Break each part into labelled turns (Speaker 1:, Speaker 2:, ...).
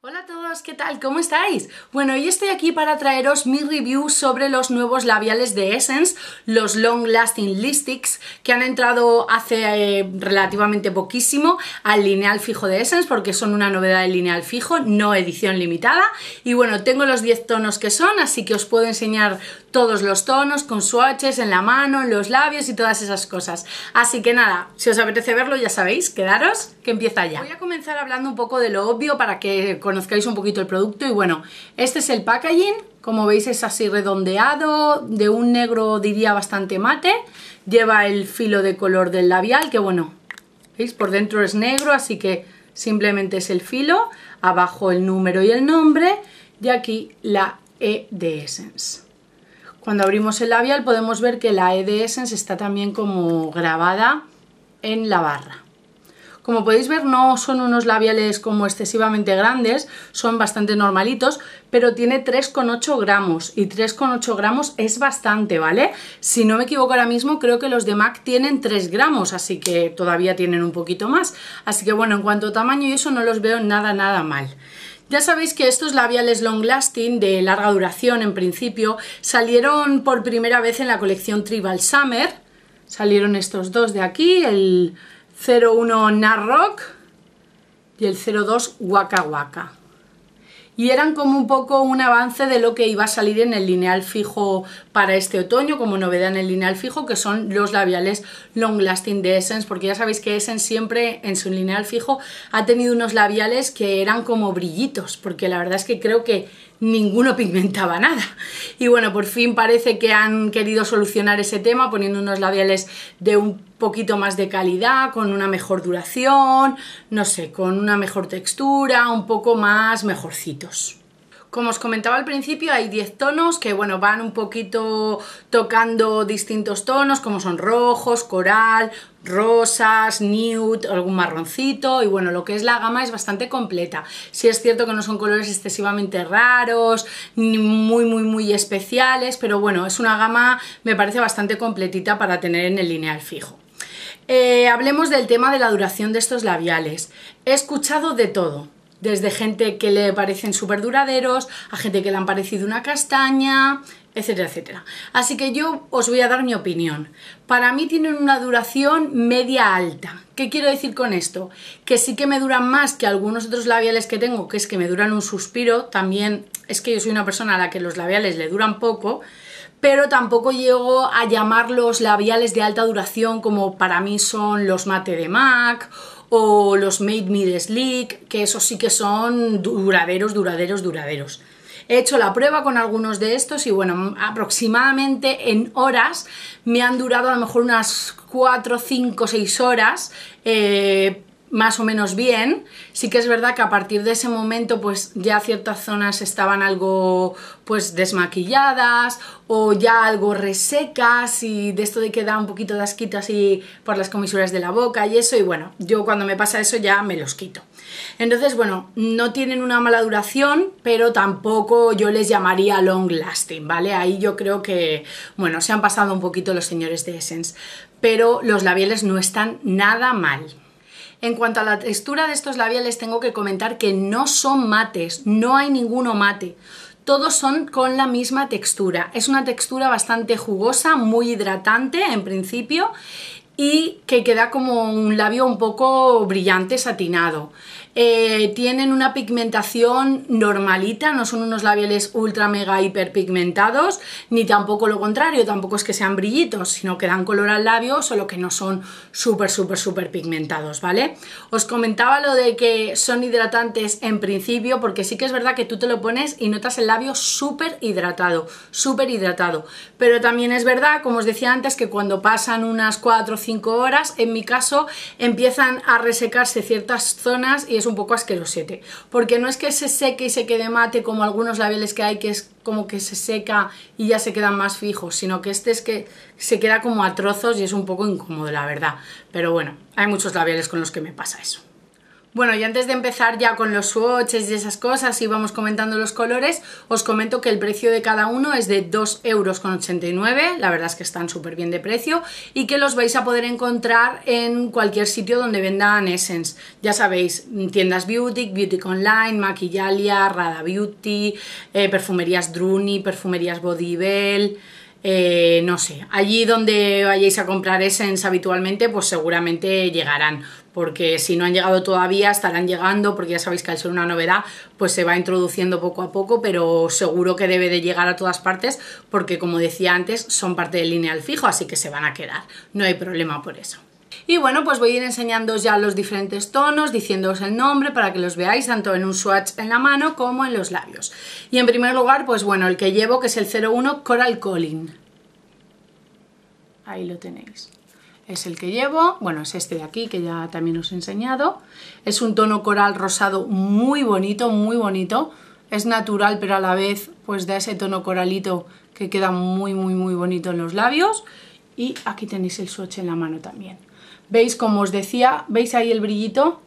Speaker 1: Hola a todos, ¿qué tal? ¿Cómo estáis? Bueno, hoy estoy aquí para traeros mi review sobre los nuevos labiales de Essence, los Long Lasting Lipsticks que han entrado hace eh, relativamente poquísimo al lineal fijo de Essence, porque son una novedad de lineal fijo, no edición limitada. Y bueno, tengo los 10 tonos que son, así que os puedo enseñar todos los tonos con swatches en la mano, en los labios y todas esas cosas. Así que nada, si os apetece verlo ya sabéis, quedaros, que empieza ya. Voy a comenzar hablando un poco de lo obvio para que conozcáis un poquito el producto y bueno, este es el packaging, como veis es así redondeado, de un negro diría bastante mate, lleva el filo de color del labial, que bueno, veis, por dentro es negro, así que simplemente es el filo, abajo el número y el nombre, y aquí la E de Essence. Cuando abrimos el labial podemos ver que la E de Essence está también como grabada en la barra. Como podéis ver no son unos labiales como excesivamente grandes, son bastante normalitos, pero tiene 3,8 gramos y 3,8 gramos es bastante, ¿vale? Si no me equivoco ahora mismo creo que los de MAC tienen 3 gramos, así que todavía tienen un poquito más. Así que bueno, en cuanto a tamaño y eso no los veo nada nada mal. Ya sabéis que estos labiales long lasting de larga duración en principio salieron por primera vez en la colección Tribal Summer. Salieron estos dos de aquí, el 01 Narrock y el 02 Waka Waka. Y eran como un poco un avance de lo que iba a salir en el lineal fijo para este otoño, como novedad en el lineal fijo, que son los labiales Long Lasting de Essence, porque ya sabéis que Essence siempre en su lineal fijo ha tenido unos labiales que eran como brillitos, porque la verdad es que creo que ninguno pigmentaba nada. Y bueno, por fin parece que han querido solucionar ese tema poniendo unos labiales de un poquito más de calidad, con una mejor duración, no sé, con una mejor textura, un poco más mejorcitos. Como os comentaba al principio, hay 10 tonos que, bueno, van un poquito tocando distintos tonos, como son rojos, coral, rosas, nude, algún marroncito y bueno, lo que es la gama es bastante completa. si es cierto que no son colores excesivamente raros, ni muy muy muy especiales, pero bueno, es una gama me parece bastante completita para tener en el lineal fijo. Eh, hablemos del tema de la duración de estos labiales. He escuchado de todo, desde gente que le parecen súper duraderos, a gente que le han parecido una castaña, etcétera, etcétera. Así que yo os voy a dar mi opinión. Para mí tienen una duración media alta. ¿Qué quiero decir con esto? Que sí que me duran más que algunos otros labiales que tengo, que es que me duran un suspiro. También es que yo soy una persona a la que los labiales le duran poco, pero tampoco llego a llamarlos labiales de alta duración como para mí son los mate de MAC o los Made Me Sleek, que esos sí que son duraderos, duraderos, duraderos. He hecho la prueba con algunos de estos y bueno, aproximadamente en horas me han durado a lo mejor unas 4, 5, 6 horas. Eh, más o menos bien. Sí que es verdad que a partir de ese momento pues ya ciertas zonas estaban algo pues desmaquilladas o ya algo resecas y de esto de que da un poquito de asquito así por las comisuras de la boca y eso y bueno, yo cuando me pasa eso ya me los quito. Entonces bueno, no tienen una mala duración pero tampoco yo les llamaría long lasting, ¿vale? Ahí yo creo que bueno, se han pasado un poquito los señores de Essence pero los labiales no están nada mal. En cuanto a la textura de estos labiales, tengo que comentar que no son mates, no hay ninguno mate. Todos son con la misma textura. Es una textura bastante jugosa, muy hidratante en principio y que queda como un labio un poco brillante, satinado. Eh, tienen una pigmentación normalita, no son unos labiales ultra mega hiper pigmentados, ni tampoco lo contrario, tampoco es que sean brillitos, sino que dan color al labio, solo que no son súper, súper, súper pigmentados, ¿vale? Os comentaba lo de que son hidratantes en principio, porque sí que es verdad que tú te lo pones y notas el labio súper hidratado, súper hidratado, pero también es verdad, como os decía antes, que cuando pasan unas 4 o 5 horas, en mi caso, empiezan a resecarse ciertas zonas y es un poco asquerosete, porque no es que se seque y se quede mate como algunos labiales que hay, que es como que se seca y ya se quedan más fijos, sino que este es que se queda como a trozos y es un poco incómodo, la verdad. Pero bueno, hay muchos labiales con los que me pasa eso. Bueno, y antes de empezar ya con los swatches y esas cosas y vamos comentando los colores, os comento que el precio de cada uno es de 2,89 euros, la verdad es que están súper bien de precio, y que los vais a poder encontrar en cualquier sitio donde vendan Essence. Ya sabéis, tiendas Beauty, Beauty Online, Maquillalia, Rada Beauty, eh, perfumerías Druni, perfumerías Bodybell eh, no sé, allí donde vayáis a comprar Essence habitualmente, pues seguramente llegarán, porque si no han llegado todavía, estarán llegando, porque ya sabéis que al ser una novedad, pues se va introduciendo poco a poco, pero seguro que debe de llegar a todas partes, porque como decía antes, son parte del lineal fijo, así que se van a quedar, no hay problema por eso. Y bueno, pues voy a ir enseñándoos ya los diferentes tonos, diciéndoos el nombre para que los veáis tanto en un swatch en la mano como en los labios. Y en primer lugar, pues bueno, el que llevo que es el 01 Coral Colin. Ahí lo tenéis. Es el que llevo, bueno, es este de aquí que ya también os he enseñado. Es un tono coral rosado muy bonito, muy bonito. Es natural, pero a la vez pues da ese tono coralito que queda muy, muy, muy bonito en los labios. Y aquí tenéis el swatch en la mano también. Veis, como os decía, veis ahí el brillito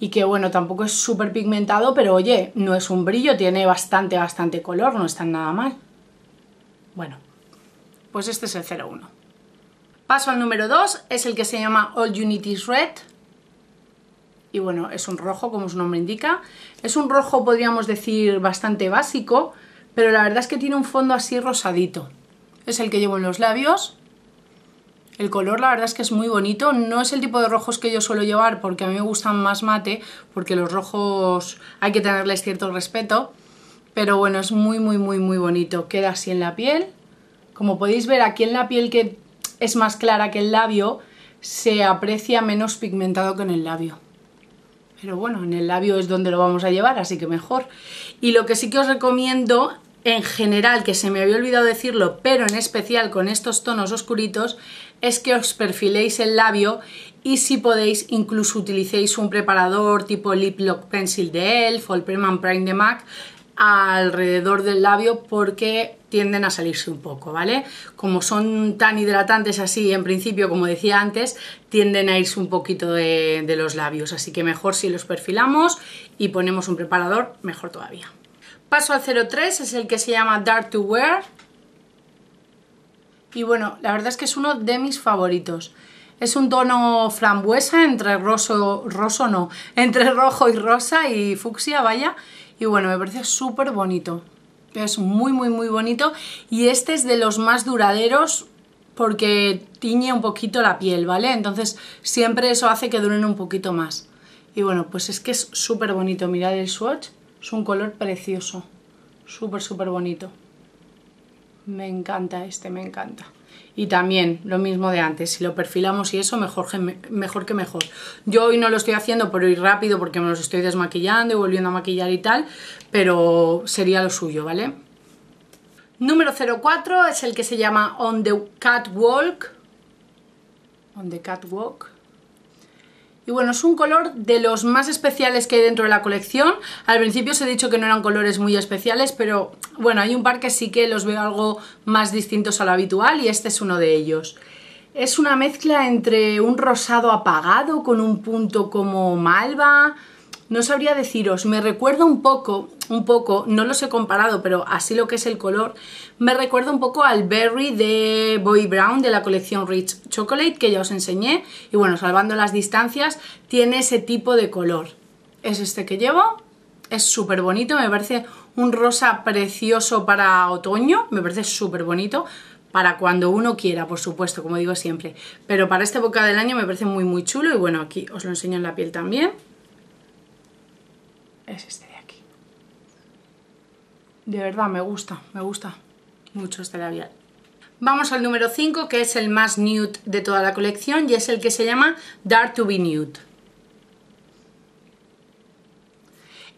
Speaker 1: y que bueno, tampoco es súper pigmentado, pero oye, no es un brillo, tiene bastante, bastante color, no está nada mal. Bueno, pues este es el 01. Paso al número 2, es el que se llama All Unity's Red. Y bueno, es un rojo, como su nombre indica. Es un rojo, podríamos decir, bastante básico, pero la verdad es que tiene un fondo así rosadito. Es el que llevo en los labios. El color la verdad es que es muy bonito, no es el tipo de rojos que yo suelo llevar porque a mí me gustan más mate, porque los rojos hay que tenerles cierto respeto, pero bueno, es muy muy muy muy bonito, queda así en la piel, como podéis ver aquí en la piel que es más clara que el labio, se aprecia menos pigmentado que en el labio pero bueno, en el labio es donde lo vamos a llevar, así que mejor. Y lo que sí que os recomiendo en general, que se me había olvidado decirlo, pero en especial con estos tonos oscuritos, es que os perfiléis el labio y si podéis incluso utilicéis un preparador tipo Lip Lock Pencil de ELF o el Preman Prime de MAC alrededor del labio porque tienden a salirse un poco, ¿vale? Como son tan hidratantes así, en principio, como decía antes, tienden a irse un poquito de, de los labios, así que mejor si los perfilamos y ponemos un preparador, mejor todavía. Paso al 03 es el que se llama Dark to Wear, y bueno, la verdad es que es uno de mis favoritos. Es un tono frambuesa entre roso, roso no, entre rojo y rosa y fucsia, vaya. Y bueno, me parece súper bonito. Es muy, muy, muy bonito. Y este es de los más duraderos porque tiñe un poquito la piel, ¿vale? Entonces siempre eso hace que duren un poquito más. Y bueno, pues es que es súper bonito. Mirad el swatch. Es un color precioso. Súper, súper bonito. Me encanta este, me encanta. Y también, lo mismo de antes, si lo perfilamos y eso, mejor, que mejor. Yo hoy no lo estoy haciendo por ir rápido porque me los estoy desmaquillando y volviendo a maquillar y tal, pero sería lo suyo, ¿vale? Número 04 es el que se llama On the Catwalk. On the Catwalk. Y bueno, es un color de los más especiales que hay dentro de la colección. Al principio os he dicho que no eran colores muy especiales, pero bueno, hay un par que sí que los veo algo más distintos a lo habitual y este es uno de ellos. Es una mezcla entre un rosado apagado con un punto como malva, no sabría deciros, me recuerda un poco, un poco, no los he comparado, pero así lo que es el color, me recuerda un poco al Berry de Boy Brown de la colección Rich Chocolate que ya os enseñé y bueno, salvando las distancias, tiene ese tipo de color. Es este que llevo, es súper bonito, me parece un rosa precioso para otoño, me parece súper bonito, para cuando uno quiera, por supuesto, como digo siempre, pero para esta época del año me parece muy muy chulo y bueno, aquí os lo enseño en la piel también es este de aquí. De verdad, me gusta, me gusta mucho este labial. Vamos al número 5, que es el más nude de toda la colección y es el que se llama Dare to be Nude.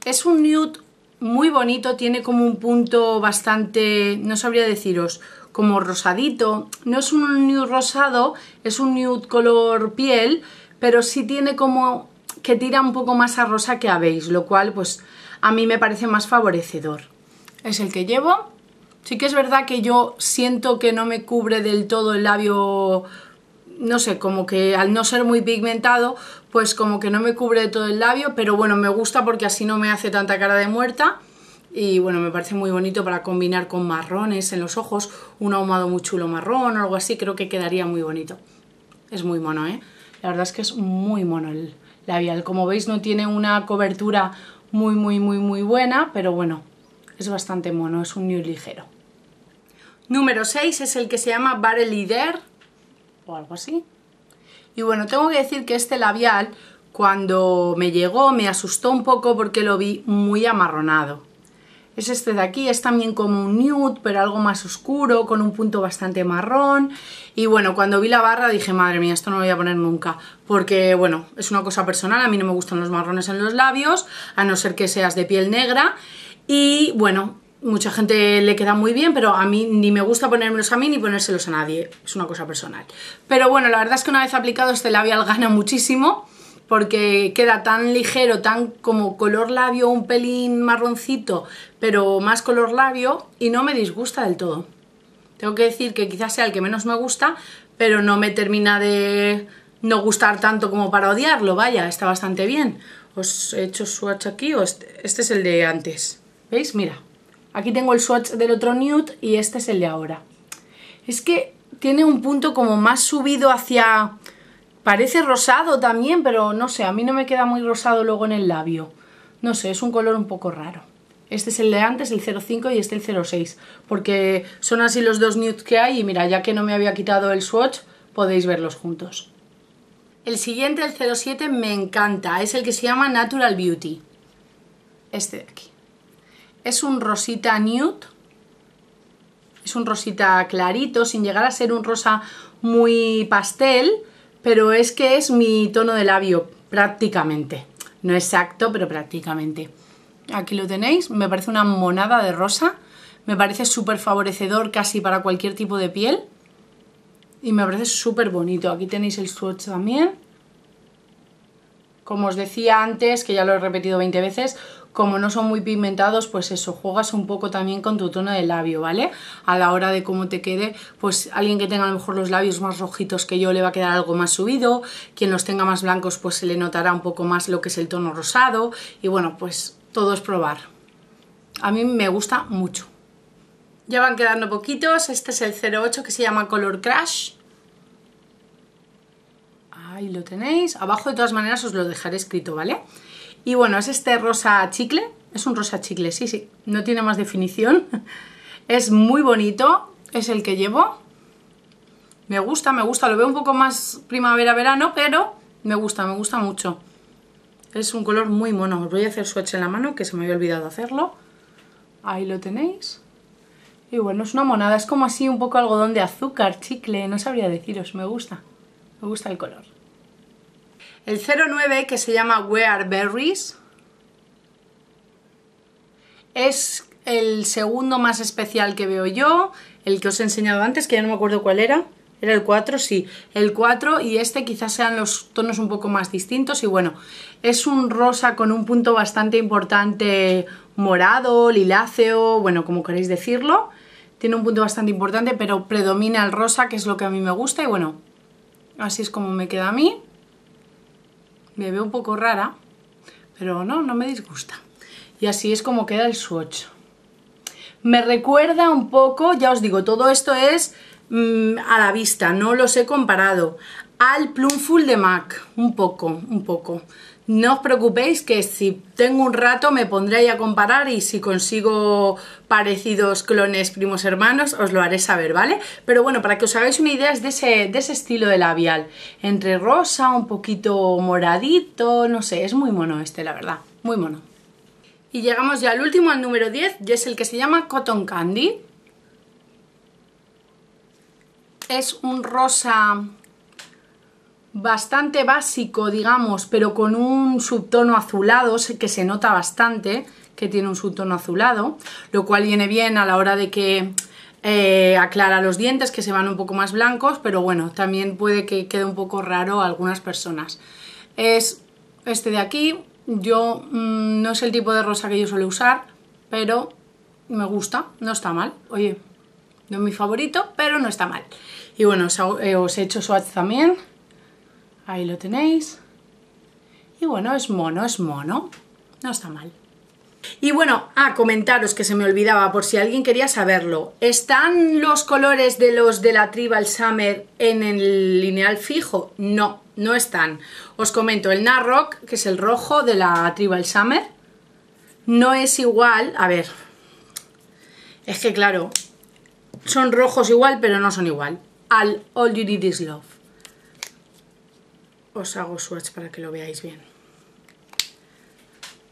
Speaker 1: Es un nude muy bonito, tiene como un punto bastante, no sabría deciros, como rosadito. No es un nude rosado, es un nude color piel, pero sí tiene como que tira un poco más a rosa que a beige, lo cual pues a mí me parece más favorecedor. Es el que llevo. Sí que es verdad que yo siento que no me cubre del todo el labio, no sé, como que al no ser muy pigmentado, pues como que no me cubre todo el labio, pero bueno, me gusta porque así no me hace tanta cara de muerta. Y bueno, me parece muy bonito para combinar con marrones en los ojos, un ahumado muy chulo marrón o algo así, creo que quedaría muy bonito. Es muy mono, ¿eh? La verdad es que es muy mono el, labial. Como veis no tiene una cobertura muy muy muy muy buena, pero bueno, es bastante mono, es un nude ligero. Número 6 es el que se llama Bare Lider o algo así. Y bueno, tengo que decir que este labial cuando me llegó me asustó un poco porque lo vi muy amarronado es este de aquí, es también como un nude, pero algo más oscuro, con un punto bastante marrón. Y bueno, cuando vi la barra dije, madre mía, esto no lo voy a poner nunca, porque bueno, es una cosa personal, a mí no me gustan los marrones en los labios, a no ser que seas de piel negra. Y bueno, mucha gente le queda muy bien, pero a mí ni me gusta ponérmelos a mí ni ponérselos a nadie, es una cosa personal. Pero bueno, la verdad es que una vez aplicado este labial gana muchísimo porque queda tan ligero, tan como color labio, un pelín marroncito, pero más color labio y no me disgusta del todo. Tengo que decir que quizás sea el que menos me gusta, pero no me termina de no gustar tanto como para odiarlo, vaya, está bastante bien. Os he hecho swatch aquí, este, este es el de antes, ¿veis? Mira, aquí tengo el swatch del otro nude y este es el de ahora. Es que tiene un punto como más subido hacia Parece rosado también, pero no sé, a mí no me queda muy rosado luego en el labio. No sé, es un color un poco raro. Este es el de antes, el 05 y este el 06, porque son así los dos nudes que hay y mira, ya que no me había quitado el swatch, podéis verlos juntos. El siguiente, el 07, me encanta, es el que se llama Natural Beauty. Este de aquí. Es un rosita nude, es un rosita clarito, sin llegar a ser un rosa muy pastel, pero es que es mi tono de labio, prácticamente. No exacto, pero prácticamente. Aquí lo tenéis, me parece una monada de rosa, me parece súper favorecedor casi para cualquier tipo de piel y me parece súper bonito. Aquí tenéis el swatch también. Como os decía antes, que ya lo he repetido 20 veces, como no son muy pigmentados, pues eso, juegas un poco también con tu tono de labio, ¿vale? A la hora de cómo te quede, pues alguien que tenga a lo mejor los labios más rojitos que yo le va a quedar algo más subido, quien los tenga más blancos pues se le notará un poco más lo que es el tono rosado y bueno, pues todo es probar. A mí me gusta mucho. Ya van quedando poquitos, este es el 08 que se llama Color Crash. Ahí lo tenéis, abajo de todas maneras os lo dejaré escrito, ¿vale? vale y bueno, es este rosa chicle, es un rosa chicle, sí, sí, no tiene más definición. Es muy bonito, es el que llevo. Me gusta, me gusta, lo veo un poco más primavera-verano, pero me gusta, me gusta mucho. Es un color muy mono, os voy a hacer swatch en la mano, que se me había olvidado hacerlo. Ahí lo tenéis. Y bueno, es una monada, es como así un poco algodón de azúcar, chicle, no sabría deciros, me gusta. Me gusta el color. El 09 que se llama Wear Berries es el segundo más especial que veo yo, el que os he enseñado antes, que ya no me acuerdo cuál era. ¿Era el 4? Sí, el 4 y este quizás sean los tonos un poco más distintos y bueno, es un rosa con un punto bastante importante morado, liláceo, bueno, como queréis decirlo. Tiene un punto bastante importante, pero predomina el rosa, que es lo que a mí me gusta y bueno, así es como me queda a mí me veo un poco rara, pero no, no me disgusta. Y así es como queda el swatch. Me recuerda un poco, ya os digo, todo esto es mm, a la vista, no los he comparado, al plum full de MAC, un poco, un poco. No os preocupéis que si tengo un rato me pondré a comparar y si consigo parecidos clones primos hermanos os lo haré saber, ¿vale? Pero bueno, para que os hagáis una idea es de ese, de ese estilo de labial. Entre rosa, un poquito moradito, no sé, es muy mono este, la verdad, muy mono. Y llegamos ya al último, al número 10, y es el que se llama Cotton Candy. Es un rosa bastante básico, digamos, pero con un subtono azulado, que se nota bastante que tiene un subtono azulado, lo cual viene bien a la hora de que eh, aclara los dientes, que se van un poco más blancos, pero bueno, también puede que quede un poco raro a algunas personas. Es este de aquí, yo mm, no es el tipo de rosa que yo suelo usar, pero me gusta, no está mal, oye, no es mi favorito, pero no está mal. Y bueno, os he eh, hecho swatch también, Ahí lo tenéis. Y bueno, es mono, es mono. No está mal. Y bueno, a comentaros que se me olvidaba por si alguien quería saberlo. ¿Están los colores de los de la Tribal Summer en el lineal fijo? No, no están. Os comento, el Narrock, que es el rojo de la Tribal Summer, no es igual, a ver, es que claro, son rojos igual, pero no son igual, al All You Need Is Love os hago swatch para que lo veáis bien.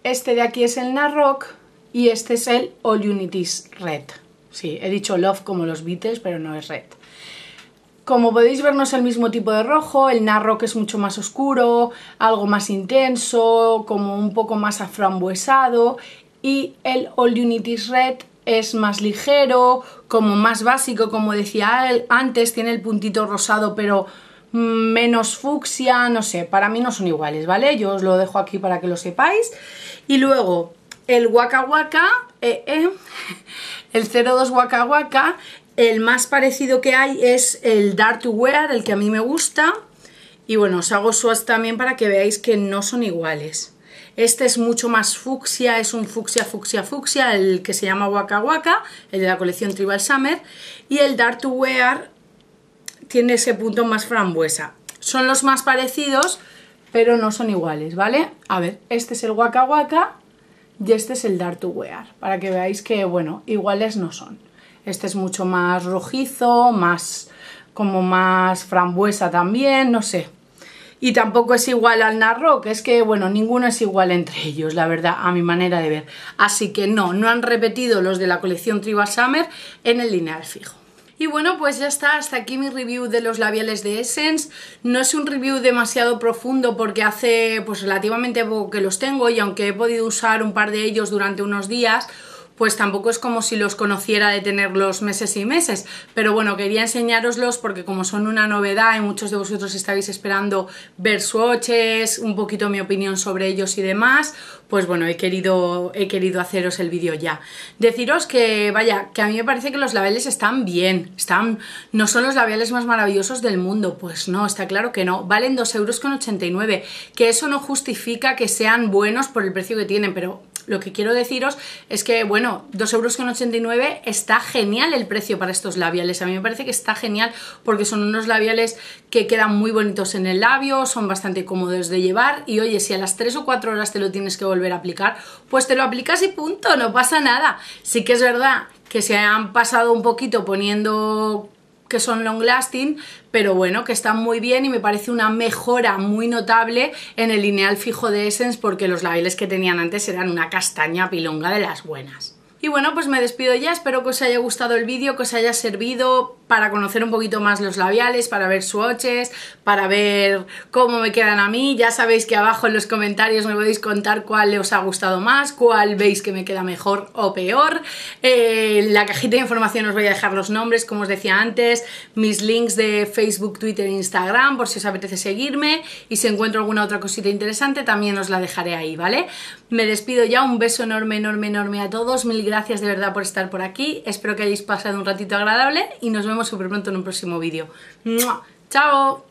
Speaker 1: Este de aquí es el Narrock y este es el All Unities Red. Sí, he dicho Love como los Beatles, pero no es Red. Como podéis ver no es el mismo tipo de rojo, el Narrock es mucho más oscuro, algo más intenso, como un poco más aframbuesado y el All Unities Red es más ligero, como más básico, como decía antes, tiene el puntito rosado pero Mm, menos fucsia, no sé, para mí no son iguales, ¿vale? Yo os lo dejo aquí para que lo sepáis. Y luego, el Waka Waka, eh, eh, el 02 Waka Waka, el más parecido que hay es el Dart to Wear, el que a mí me gusta. Y bueno, os hago suas también para que veáis que no son iguales. Este es mucho más fucsia, es un fucsia, fucsia, fucsia, el que se llama Waka Waka, el de la colección Tribal Summer. Y el Dart to Wear tiene ese punto más frambuesa. Son los más parecidos, pero no son iguales, ¿vale? A ver, este es el Waka Waka y este es el Dark to Wear, para que veáis que, bueno, iguales no son. Este es mucho más rojizo, más como más frambuesa también, no sé. Y tampoco es igual al Narro que es que, bueno, ninguno es igual entre ellos, la verdad, a mi manera de ver. Así que no, no han repetido los de la colección Tribal Summer en el lineal fijo. Y bueno, pues ya está, hasta aquí mi review de los labiales de Essence. No es un review demasiado profundo porque hace pues relativamente poco que los tengo y aunque he podido usar un par de ellos durante unos días, pues tampoco es como si los conociera de tenerlos meses y meses, pero bueno, quería enseñároslos porque como son una novedad y muchos de vosotros estáis esperando ver swatches, un poquito mi opinión sobre ellos y demás, pues bueno, he querido, he querido haceros el vídeo ya. Deciros que, vaya, que a mí me parece que los labiales están bien, están, no son los labiales más maravillosos del mundo, pues no, está claro que no, valen 2,89 euros, que eso no justifica que sean buenos por el precio que tienen, pero lo que quiero deciros es que, bueno, 2,89€ está genial el precio para estos labiales. A mí me parece que está genial porque son unos labiales que quedan muy bonitos en el labio, son bastante cómodos de llevar y oye, si a las 3 o 4 horas te lo tienes que volver a aplicar, pues te lo aplicas y punto, no pasa nada. Sí que es verdad que se han pasado un poquito poniendo que son long lasting, pero bueno, que están muy bien y me parece una mejora muy notable en el lineal fijo de Essence porque los labiales que tenían antes eran una castaña pilonga de las buenas. Y bueno, pues me despido ya, espero que os haya gustado el vídeo, que os haya servido para conocer un poquito más los labiales, para ver swatches, para ver cómo me quedan a mí. Ya sabéis que abajo en los comentarios me podéis contar cuál os ha gustado más, cuál veis que me queda mejor o peor. Eh, en la cajita de información os voy a dejar los nombres, como os decía antes, mis links de Facebook, Twitter e Instagram, por si os apetece seguirme. Y si encuentro alguna otra cosita interesante, también os la dejaré ahí, ¿vale? Me despido ya, un beso enorme, enorme, enorme a todos. Mil gracias de verdad por estar por aquí. Espero que hayáis pasado un ratito agradable y nos vemos súper pronto en un próximo vídeo. ¡Chao!